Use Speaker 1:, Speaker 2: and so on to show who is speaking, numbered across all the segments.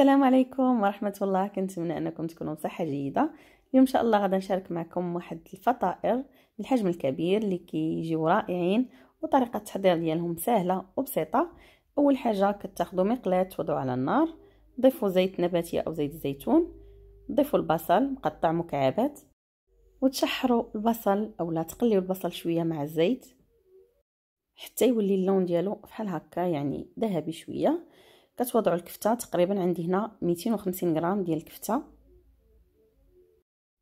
Speaker 1: السلام عليكم ورحمة الله كنتمنى أنكم تكونوا بصحة جيدة اليوم إن شاء الله غدا نشارك معكم واحد الفطائر بالحجم الكبير اللي كيجيو رائعين وطريقة التحضير ديالهم سهلة وبسيطة أول حاجة كتاخدو مقلاة توضعوا على النار ضيفوا زيت نباتي أو زيت الزيتون ضيفوا البصل مقطع مكعبات وتشحروا البصل أولا تقليو البصل شوية مع الزيت حتى يولي اللون ديالو بحال هكا يعني ذهبي شويه كتوضعوا الكفته تقريبا عندي هنا 250 غرام ديال الكفته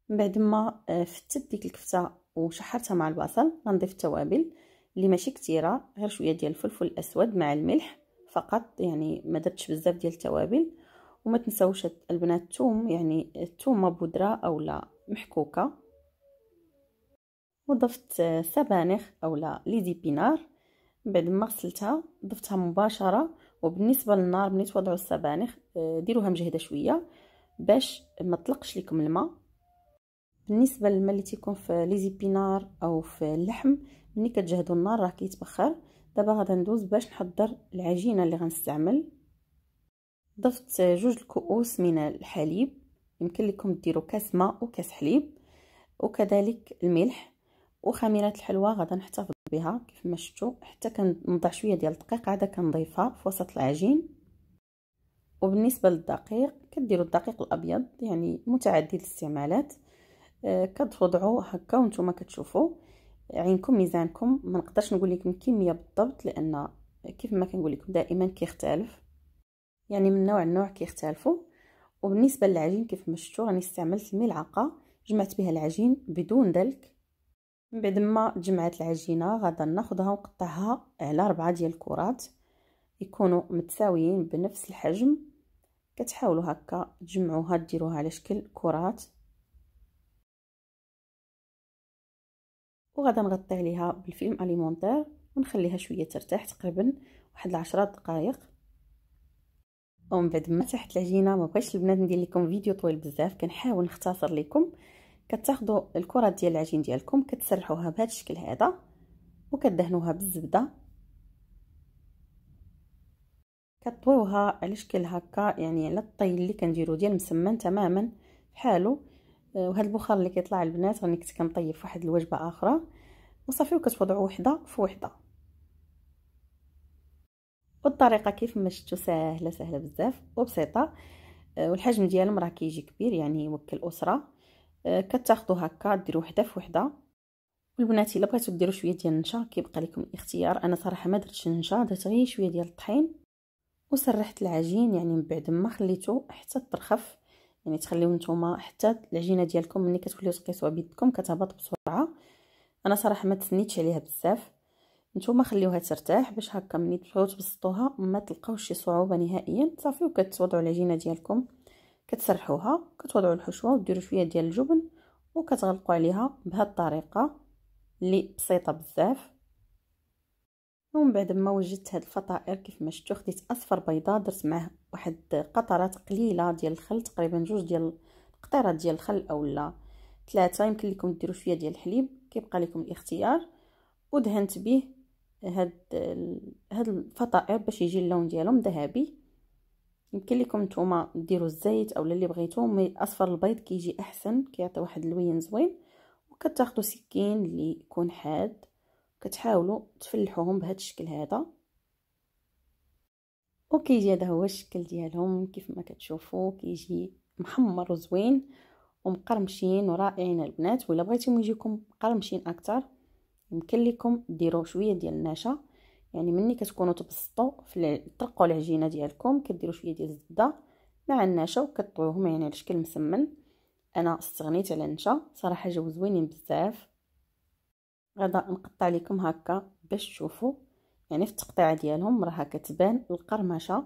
Speaker 1: من بعد ما آه، فتت ديك الكفته وشحرتها مع البصل غنضيف التوابل اللي ماشي كثيره غير شويه ديال الفلفل الاسود مع الملح فقط يعني ما درتش بزاف ديال التوابل وما تنساوش البنات الثوم يعني الثومه بودره اولا محكوكه وضفت آه، سبانخ اولا ليدي بينار بعد ما غسلتها ضفتها مباشره وبالنسبه للنار ملي توضعوا السبانخ آه، ديروها مجهده شويه باش ما تطلقش لكم الماء بالنسبه للماء اللي تيكون في لي او في اللحم ملي كتجهدوا النار راه كيتبخر دابا غادا ندوز باش نحضر العجينه اللي غنستعمل ضفت جوج الكؤوس من الحليب يمكن لكم ديروا كاس ماء وكاس حليب وكذلك الملح وخميره الحلوى غادا نحتفظ بها كيف ما شفتوا حتى كنوضع شويه ديال الدقيق عاده كنضيفها في وسط العجين وبالنسبه للدقيق كديروا الدقيق الابيض يعني متعدد الاستعمالات آه، كتوضعوا هكا وانتم كتشوفوا عينكم ميزانكم ما نقدرش نقول لكم كميه بالضبط لان كيف ما كنقول لكم دائما كيختلف يعني من نوع لنوع كيختلفوا وبالنسبه للعجين كيف ما شفتوا راني استعملت الملعقه جمعت بها العجين بدون دلك من بعد ما جمعت العجينه غادا ناخدها ونقطعها على ربعة ديال الكرات يكونوا متساويين بنفس الحجم كتحاولوا هكا تجمعوها ديروها على شكل كرات وغادا نغطي عليها بالفيلم اليمونتير ونخليها شويه ترتاح تقريبا واحد العشرة دقائق ومن بعد ما تحت العجينه ما بغيتش البنات ندير لكم فيديو طويل بزاف كنحاول نختصر لكم كتاخذوا الكره ديال العجين ديالكم كتسرحوها بهذا الشكل هذا وكتدهنوها بالزبده كطويوها على شكل هكا يعني على الطي اللي كنديروا ديال المسمن تماما بحالو آه، وهذا البخار اللي كيطلع البنات راني كنت كنطيب فواحد الوجبه اخرى وصافي وكتوضعوا وحده في وحده والطريقه كيف ما شفتوا سهله سهله بزاف وبسيطه آه، والحجم ديالهم راه كيجي كبير يعني يوكل اسره آه، كتاخذوا هكا ديروا وحده في وحده البنات الا بغيتو ديروا شويه ديال النشا كيبقى لكم الاختيار انا صراحه ما درتش النشا درت غير شويه ديال الطحين وسرحت العجين يعني من بعد ما خليته حتى ترخف يعني تخليو نتوما حتى العجينه ديالكم ملي كتوليو تقيسوها بيدكم كتهبط بسرعه انا صراحه ما تسنيتش عليها بزاف نتوما خليوها ترتاح باش هكا ملي تبغيو تبسطوها ما تلقاوش شي صعوبه نهائيا صافي وكتوضعوا العجينه ديالكم كتسرحوها كتوضعوا الحشوه وديروا شويه ديال الجبن وكتغلقوا عليها بهاد الطريقه اللي بسيطه بزاف ومن بعد ما وجدت هاد الفطائر كيف ما شفتوا خديت اصفر بيضه درت معاه واحد قطرات قليله ديال الخل تقريبا جوج ديال القطيرات ديال الخل اولا ثلاثه يمكن لكم ديروا شويه ديال الحليب كيبقى لكم الاختيار ودهنت به هاد هاد الفطائر باش يجي اللون ديالهم ذهبي يمكن لكم نتوما ديروا الزيت اولا اللي بغيتو مي اصفر البيض كيجي احسن كيعطي واحد اللوين زوين وكتاخذوا سكين اللي يكون حاد كتحاولوا تفلحوهم بهذا الشكل هذا وكيجي هذا هو الشكل ديالهم كيف ما كتشوفوا كيجي محمر وزوين ومقرمشين ورائعين البنات ولا بغيتهم يجيكم مقرمشين اكثر يمكن لكم ديروا شويه ديال النشا يعني مني كتكونوا تبسطوا ترقوا العجينه ديالكم كديروا شويه ديال الزبده مع النشا وكطويوهم يعني على شكل مسمن انا استغنيت على النشا صراحه جاو زوينين بزاف غدا نقطع لكم هكا باش تشوفوا يعني في التقطيعه ديالهم راها كتبان القرمشه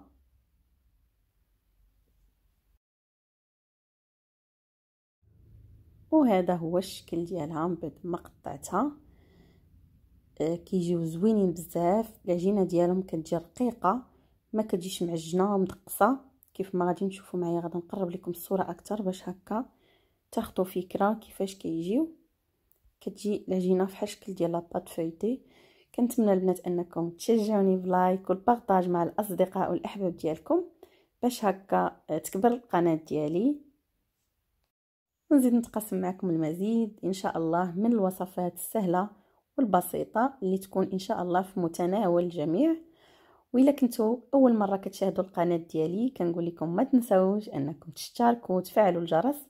Speaker 1: وهذا هو الشكل ديالها من بعد ما قطعتها كيجيو زوينين بزاف العجينه ديالهم كتجي رقيقه ما كتجيش معجنه ومدقصه كيف ما غادي نشوفوا معايا غادي نقرب لكم الصوره اكثر باش هكا تاخذوا فكره كيفاش كيجيو كتجي العجينه فحال الشكل ديال لاباط فويتي كنتمنى البنات انكم تشجعوني بلايك والبارطاج مع الاصدقاء والاحباب ديالكم باش هكا تكبر القناه ديالي ونزيد نتقاسم معكم المزيد ان شاء الله من الوصفات السهله والبسيطه اللي تكون ان شاء الله في متناول الجميع وإلا كنتو اول مره كتشاهدوا القناه ديالي كنقول لكم ما تنسوش انكم تشتركوا وتفعلوا الجرس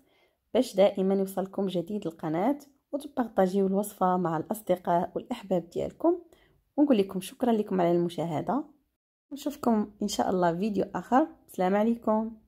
Speaker 1: باش دائما يوصلكم جديد القناه وتبارطاجيو الوصفه مع الاصدقاء والاحباب ديالكم ونقول لكم شكرا لكم على المشاهده ونشوفكم ان شاء الله فيديو اخر السلام عليكم